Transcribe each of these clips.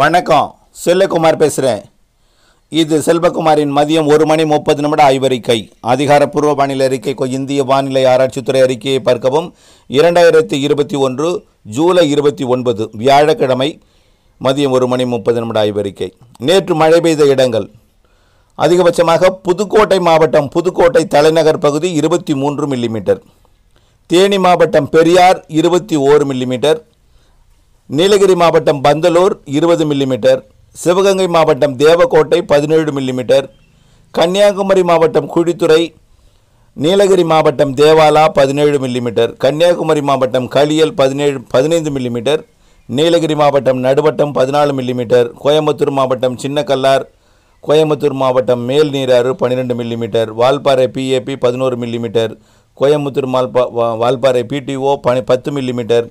வணக்கம் செல்லகுமார் பேசுகிறேன் இது செல்வகுமாரின் மதியம் ஒரு மணி முப்பது நிமிட ஆய்வறிக்கை அதிகாரப்பூர்வ வானிலை அறிக்கை இந்திய வானிலை ஆராய்ச்சித்துறை அறிக்கையை பார்க்கவும் இரண்டாயிரத்தி இருபத்தி ஒன்று ஜூலை இருபத்தி ஒன்பது வியாழக்கிழமை மதியம் ஒரு மணி முப்பது நிமிட ஆய்வறிக்கை நேற்று மழை பெய்த இடங்கள் அதிகபட்சமாக புதுக்கோட்டை மாவட்டம் புதுக்கோட்டை தலைநகர் பகுதி இருபத்தி மூன்று மில்லிமீட்டர் தேனி மாவட்டம் பெரியார் இருபத்தி ஓரு மில்லிமீட்டர் நீலகிரி மாவட்டம் பந்தலூர் இருபது மில்லிமீட்டர் சிவகங்கை மாவட்டம் தேவக்கோட்டை பதினேழு மில்லிமீட்டர் கன்னியாகுமரி மாவட்டம் குழித்துறை நீலகிரி மாவட்டம் தேவாலா பதினேழு மில்லிமீட்டர் கன்னியாகுமரி மாவட்டம் களியல் பதினேழு பதினைந்து மில்லிமீட்டர் நீலகிரி மாவட்டம் நடுவட்டம் பதினாலு மில்லிமீட்டர் கோயம்புத்தூர் மாவட்டம் சின்னக்கல்லார் கோயம்புத்தூர் மாவட்டம் மேல் நீராறு பன்னிரெண்டு மில்லிமீட்டர் வால்பாறை பிஏபி பதினோரு மில்லிமீட்டர் கோயம்புத்தூர் மால்பா வால்பாறை பிடிஓ பனி பத்து மில்லிமீட்டர்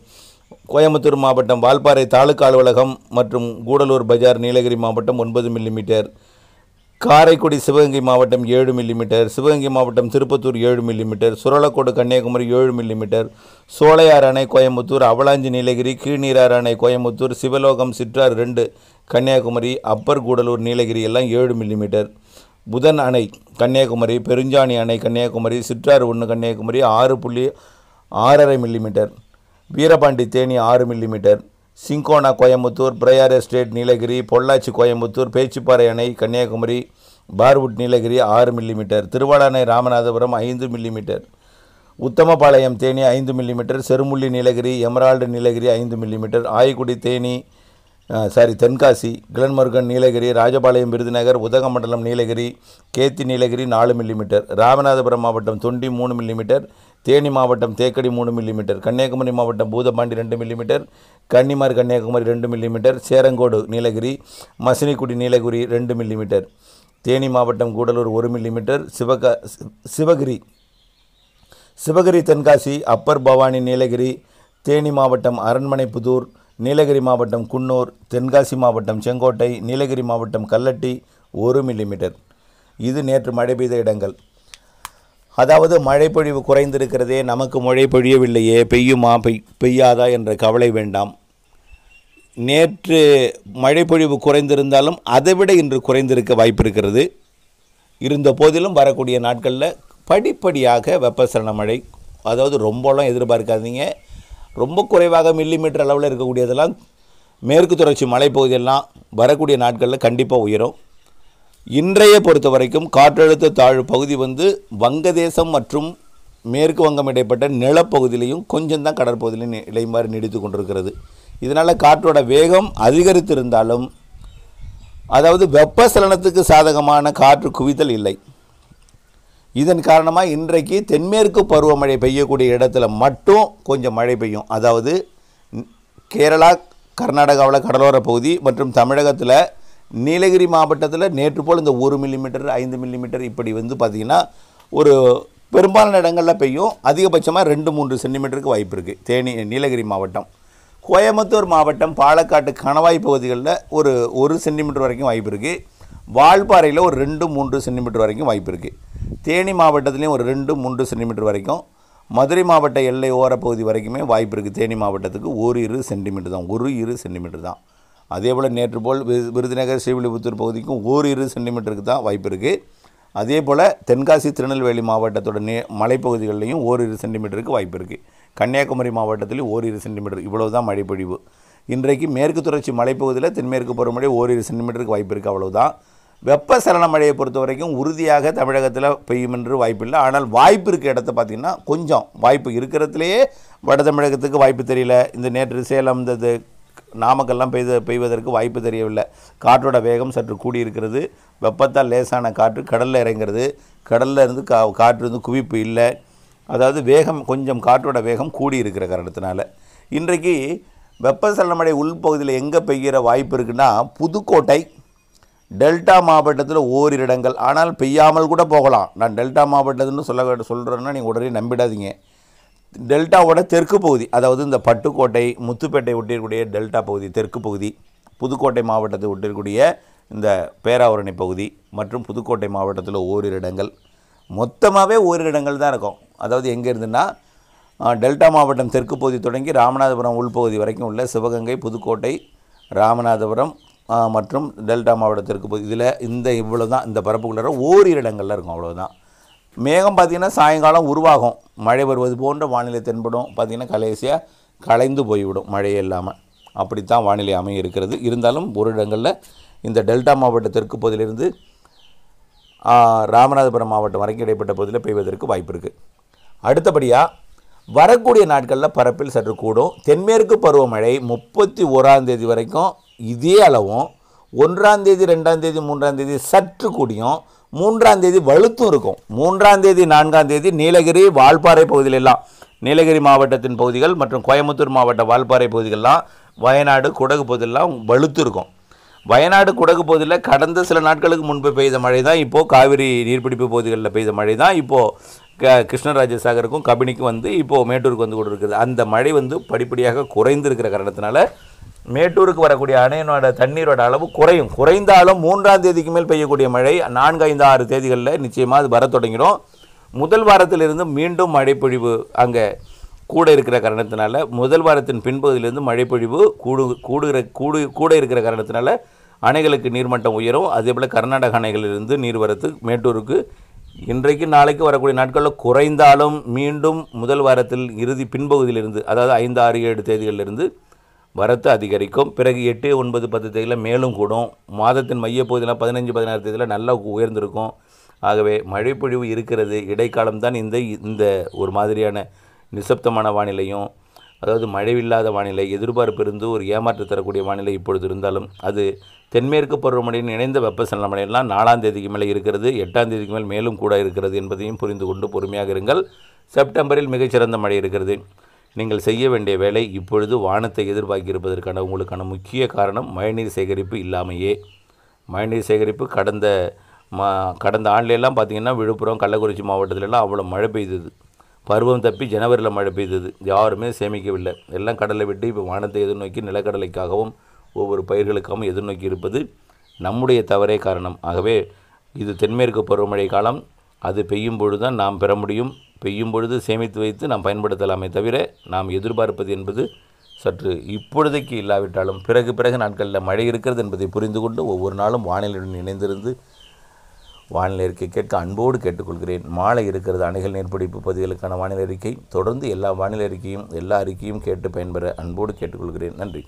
கோயம்புத்தூர் மாவட்டம் வால்பாறை தாலுக்கா அலுவலகம் மற்றும் கூடலூர் பஜார் நீலகிரி மாவட்டம் ஒன்பது மில்லிமீட்டர் காரைக்குடி சிவகங்கை மாவட்டம் ஏழு மில்லிமீட்டர் சிவகங்கை மாவட்டம் திருப்பத்தூர் ஏழு மில்லிமீட்டர் சுரளக்கோடு கன்னியாகுமரி ஏழு மில்லிமீட்டர் சோழையார் அணை கோயம்புத்தூர் அவலாஞ்சி நீலகிரி கீழ்நீரார் அணை கோயம்புத்தூர் சிவலோகம் சிற்றார் ரெண்டு கன்னியாகுமரி அப்பர் கூடலூர் நீலகிரி எல்லாம் ஏழு மில்லிமீட்டர் புதன் அணை கன்னியாகுமரி பெருஞ்சாணி அணை கன்னியாகுமரி சிற்றாறு ஒன்று கன்னியாகுமரி ஆறு புள்ளி ஆறரை மில்லிமீட்டர் வீரபாண்டி தேனி ஆறு millimetre Cinchona Coimbatore Briar Estate Nilgiri Pollachi Coimbatore Pechiparai அணை கன்னியாகுமரி பார்வுட் நீலகிரி ஆறு மில்லிமீட்டர் திருவாடானை ராமநாதபுரம் ஐந்து மில்லிமீட்டர் உத்தமபாளையம் தேனி ஐந்து மில்லிமீட்டர் செருமுள்ளி நீலகிரி எமரால்டு நீலகிரி ஐந்து millimetre Ayakudi Theni sorry Tenkasi Glenmorgan Nilgiri Rajapalayam Virudhunagar Udhagamandalam Nilgiri Ketti Nilgiri நாலு மில்லிமீட்டர் ராமநாதபுரம் மாவட்டம் தொண்டி மூணு மில்லிமீட்டர் தேனி மாவட்டம் தேக்கடி மூணு மில்லிமீட்டர் கன்னியாகுமரி மாவட்டம் பூதபாண்டி ரெண்டு மில்லிமீட்டர் கன்னிமார் கன்னியாகுமரி ரெண்டு மில்லிமீட்டர் சேரங்கோடு நீலகிரி மசினிக்குடி நீலகிரி ரெண்டு மில்லிமீட்டர் தேனி மாவட்டம் கூடலூர் ஒரு மில்லிமீட்டர் சிவகா சிவகிரி சிவகிரி தென்காசி அப்பர் பவானி நீலகிரி தேனி மாவட்டம் அரண்மனை புதூர் நீலகிரி மாவட்டம் குன்னூர் தென்காசி மாவட்டம் செங்கோட்டை நீலகிரி மாவட்டம் கல்லட்டி ஒரு மில்லிமீட்டர் இது நேற்று மழை பெய்த இடங்கள் அதாவது மழைப்பொழிவு குறைந்திருக்கிறதே நமக்கு மழை பொழியவில்லையே பெய்யுமா பெய் பெய்யாதா என்ற கவலை வேண்டாம் நேற்று மழைப்பொழிவு குறைந்திருந்தாலும் அதைவிட இன்று குறைந்திருக்க வாய்ப்பு இருக்கிறது இருந்த போதிலும் வரக்கூடிய நாட்களில் படிப்படியாக வெப்பசலன மழை அதாவது ரொம்பலாம் எதிர்பார்க்காதீங்க ரொம்ப குறைவாக மில்லிமீட்டர் அளவில் இருக்கக்கூடியதெல்லாம் மேற்கு தொடர்ச்சி மலைப்பகுதியெல்லாம் வரக்கூடிய நாட்களில் கண்டிப்பாக உயரும் இன்றைய பொறுத்த வரைக்கும் காற்றழுத்த தாழ்வு பகுதி வந்து வங்கதேசம் மற்றும் மேற்கு வங்கம் இடைப்பட்ட நிலப்பகுதியிலையும் கொஞ்சம் தான் கடற்பகுதியிலையும் மாதிரி நீடித்து கொண்டிருக்கிறது இதனால் காற்றோட வேகம் அதிகரித்திருந்தாலும் அதாவது வெப்பசலனத்துக்கு சாதகமான காற்று குவித்தல் இல்லை இதன் காரணமாக இன்றைக்கு தென்மேற்கு பருவமழை பெய்யக்கூடிய இடத்துல மட்டும் கொஞ்சம் மழை பெய்யும் அதாவது கேரளா கர்நாடகாவில் கடலோர பகுதி மற்றும் தமிழகத்தில் நீலகிரி மாவட்டத்தில் நேற்று போல் இந்த ஒரு மில்லிமீட்டர் ஐந்து மில்லிமீட்டர் இப்படி வந்து பார்த்திங்கன்னா ஒரு பெரும்பாலான இடங்களில் பெய்யும் அதிகபட்சமாக ரெண்டு மூன்று சென்டிமீட்டருக்கு வாய்ப்பு இருக்குது தேனி நீலகிரி மாவட்டம் கோயம்புத்தூர் மாவட்டம் பாலக்காட்டு கணவாய் பகுதிகளில் ஒரு ஒரு சென்டிமீட்டர் வரைக்கும் வாய்ப்பு இருக்குது வால்பாறையில் ஒரு ரெண்டு மூன்று சென்டிமீட்டர் வரைக்கும் வாய்ப்பு இருக்குது தேனி மாவட்டத்துலேயும் ஒரு ரெண்டு மூன்று சென்டிமீட்டர் வரைக்கும் மதுரை மாவட்ட எல்லை ஓரப்பகுதி பகுதி வரைக்குமே வாய்ப்பு இருக்குது தேனி மாவட்டத்துக்கு ஒரு இரு சென்டிமீட்டர் தான் ஒரு இரு சென்டிமீட்டர் தான் அதே போல் நேற்று போல் விருதுநகர் ஸ்ரீவில்லிபுத்தூர் பகுதிக்கும் ஓரிரு சென்டிமீட்டருக்கு தான் வாய்ப்பு இருக்குது அதே போல் தென்காசி திருநெல்வேலி மாவட்டத்தோட நே மலைப்பகுதிகளிலையும் ஓரிரு சென்டிமீட்டருக்கு வாய்ப்பு இருக்குது கன்னியாகுமரி மாவட்டத்திலையும் ஓரிரு சென்டிமீட்டர் இவ்வளவு தான் மழைப்பொழிவு இன்றைக்கு மேற்கு தொடர்ச்சி மலைப்பகுதியில் தென்மேற்கு பருவமழை ஓரிரு சென்டிமீட்டருக்கு வாய்ப்பு இருக்குது அவ்வளவுதான் வெப்பசலன மழையை பொறுத்த வரைக்கும் உறுதியாக தமிழகத்தில் பெய்யும் என்று வாய்ப்பு இல்லை ஆனால் வாய்ப்பு இருக்க இடத்த பார்த்திங்கன்னா கொஞ்சம் வாய்ப்பு இருக்கிறதுலையே வட தமிழகத்துக்கு வாய்ப்பு தெரியல இந்த நேற்று சேலம் இந்த நாமக்கல்லாம் பெய்த பெய்வதற்கு வாய்ப்பு தெரியவில்லை காற்றோட வேகம் சற்று கூடியிருக்கிறது வெப்பத்தால் லேசான காற்று கடலில் இறங்கிறது கடலில் இருந்து கா காற்று வந்து குவிப்பு இல்லை அதாவது வேகம் கொஞ்சம் காற்றோட வேகம் கூடி இருக்கிற காரணத்தினால இன்றைக்கு வெப்பசலனமடை உள்பகுதியில் எங்கே பெய்கிற வாய்ப்பு இருக்குன்னா புதுக்கோட்டை டெல்டா மாவட்டத்தில் ஓரிரு இடங்கள் ஆனால் பெய்யாமல் கூட போகலாம் நான் டெல்டா மாவட்டத்துன்னு சொல்ல சொல்கிறேன்னா நீங்கள் உடனே நம்பிடாதீங்க டெல்டாவோட தெற்கு பகுதி அதாவது இந்த பட்டுக்கோட்டை முத்துப்பேட்டை ஒட்டியிருக்கூடிய டெல்டா பகுதி தெற்கு பகுதி புதுக்கோட்டை மாவட்டத்தை ஒட்டிருக்கூடிய இந்த பேராவரணி பகுதி மற்றும் புதுக்கோட்டை மாவட்டத்தில் ஓரிரு இடங்கள் மொத்தமாகவே ஓரிரு இடங்கள் தான் இருக்கும் அதாவது எங்கே இருந்துன்னா டெல்டா மாவட்டம் தெற்கு பகுதி தொடங்கி ராமநாதபுரம் உள்பகுதி வரைக்கும் உள்ள சிவகங்கை புதுக்கோட்டை ராமநாதபுரம் மற்றும் டெல்டா மாவட்டத்திற்கு இதில் இந்த இவ்வளோ தான் இந்த பரப்புக்குள்ளே ஓரிரு இடங்களில் இருக்கும் அவ்வளோதான் மேகம் பார்த்திங்கன்னா சாயங்காலம் உருவாகும் மழை வருவது போன்ற வானிலை தென்படும் பார்த்திங்கன்னா கலேசியாக கலைந்து போய்விடும் மழையே இல்லாமல் அப்படித்தான் வானிலை அமைய இருக்கிறது இருந்தாலும் ஒரு இடங்களில் இந்த டெல்டா மாவட்ட தெற்கு பகுதியிலிருந்து ராமநாதபுரம் மாவட்டம் வரைக்கும் இடைப்பட்ட பகுதியில் பெய்வதற்கு வாய்ப்பு இருக்குது அடுத்தபடியாக வரக்கூடிய நாட்களில் பரப்பில் சற்று கூடும் தென்மேற்கு பருவமழை முப்பத்தி ஓராம் தேதி வரைக்கும் இதே அளவும் ஒன்றாம் தேதி ரெண்டாம் தேதி மூன்றாம் தேதி சற்று கூடியும் மூன்றாம் தேதி வலுத்தும் இருக்கும் மூன்றாம் தேதி நான்காம் தேதி நீலகிரி வால்பாறை பகுதியிலெல்லாம் நீலகிரி மாவட்டத்தின் பகுதிகள் மற்றும் கோயம்புத்தூர் மாவட்ட வால்பாறை பகுதிகளெலாம் வயநாடு குடகு பகுதியிலலாம் வலுத்து இருக்கும் வயநாடு குடகு பகுதியில் கடந்த சில நாட்களுக்கு முன்பு பெய்த மழை தான் இப்போது காவிரி நீர்பிடிப்பு பகுதிகளில் பெய்த மழை தான் இப்போது க கிருஷ்ணராஜசாகருக்கும் கபினிக்கும் வந்து இப்போது மேட்டூருக்கு வந்து கொண்டு இருக்குது அந்த மழை வந்து படிப்படியாக குறைந்திருக்கிற காரணத்தினால மேட்டூருக்கு வரக்கூடிய அணையினோட தண்ணீரோட அளவு குறையும் குறைந்தாலும் மூன்றாம் தேதிக்கு மேல் பெய்யக்கூடிய மழை நான்கு ஐந்து ஆறு தேதிகளில் நிச்சயமாக அது வர தொடங்கிடும் முதல் வாரத்திலிருந்து மீண்டும் மழைப்பொழிவு அங்கே கூட இருக்கிற காரணத்தினால முதல் வாரத்தின் பின்பகுதியிலிருந்து மழைப்பொழிவு கூடு கூடுகிற கூடு கூட இருக்கிற காரணத்தினால அணைகளுக்கு நீர்மட்டம் உயரும் அதே போல் கர்நாடக அணைகளிலிருந்து நீர்வரத்து மேட்டூருக்கு இன்றைக்கு நாளைக்கு வரக்கூடிய நாட்களில் குறைந்தாலும் மீண்டும் முதல் வாரத்தில் இறுதி பின்பகுதியிலிருந்து அதாவது ஐந்து ஆறு ஏழு தேதிகளிலிருந்து வரத்து அதிகரிக்கும் பிறகு எட்டு ஒன்பது பத்து தேதியில் மேலும் கூடும் மாதத்தின் மையப்பகுதியில் பதினஞ்சு பதினாறு தேதியில் நல்லா உயர்ந்திருக்கும் ஆகவே மழைப்பொழிவு இருக்கிறது இடைக்காலம் தான் இந்த இந்த ஒரு மாதிரியான நிசப்தமான வானிலையும் அதாவது மழைவில்லாத வானிலை எதிர்பார்ப்பு இருந்து ஒரு ஏமாற்றம் தரக்கூடிய வானிலை இப்பொழுது இருந்தாலும் அது தென்மேற்கு பருவமழையின் இணைந்த வெப்பசலன மழையெல்லாம் நாலாம் தேதிக்கு மேலே இருக்கிறது எட்டாம் தேதிக்கு மேல் மேலும் கூட இருக்கிறது என்பதையும் புரிந்து கொண்டு பொறுமையாக இருங்கள் செப்டம்பரில் மிகச்சிறந்த மழை இருக்கிறது நீங்கள் செய்ய வேண்டிய வேலை இப்பொழுது வானத்தை எதிர்பார்க்கிருப்பதற்கான உங்களுக்கான முக்கிய காரணம் மழைநீர் சேகரிப்பு இல்லாமையே மழைநீர் சேகரிப்பு கடந்த மா கடந்த ஆண்டுலெல்லாம் பார்த்திங்கன்னா விழுப்புரம் கள்ளக்குறிச்சி மாவட்டத்திலலாம் அவ்வளோ மழை பெய்தது பருவம் தப்பி ஜனவரியில் மழை பெய்தது யாருமே சேமிக்கவில்லை எல்லாம் கடலை விட்டு இப்போ வானத்தை எதிர்நோக்கி நிலக்கடலைக்காகவும் ஒவ்வொரு பயிர்களுக்காகவும் எதிர்நோக்கி இருப்பது நம்முடைய தவறே காரணம் ஆகவே இது தென்மேற்கு பருவமழை காலம் அது பெய்யும் பொழுது தான் நாம் பெற முடியும் பெய்யும் பொழுது சேமித்து வைத்து நாம் பயன்படுத்தலாமே தவிர நாம் எதிர்பார்ப்பது என்பது சற்று இப்பொழுதைக்கு இல்லாவிட்டாலும் பிறகு பிறகு நாட்களில் மழை இருக்கிறது என்பதை புரிந்து கொண்டு ஒவ்வொரு நாளும் வானிலையுடன் இணைந்திருந்து வானிலை அறிக்கை கேட்க அன்போடு கேட்டுக்கொள்கிறேன் மாலை இருக்கிறது அணைகள் நீர்ப்பிடிப்பு பகுதிகளுக்கான வானிலை அறிக்கை தொடர்ந்து எல்லா வானிலை அறிக்கையும் எல்லா அறிக்கையும் கேட்டு பயன்பெற அன்போடு கேட்டுக்கொள்கிறேன் நன்றி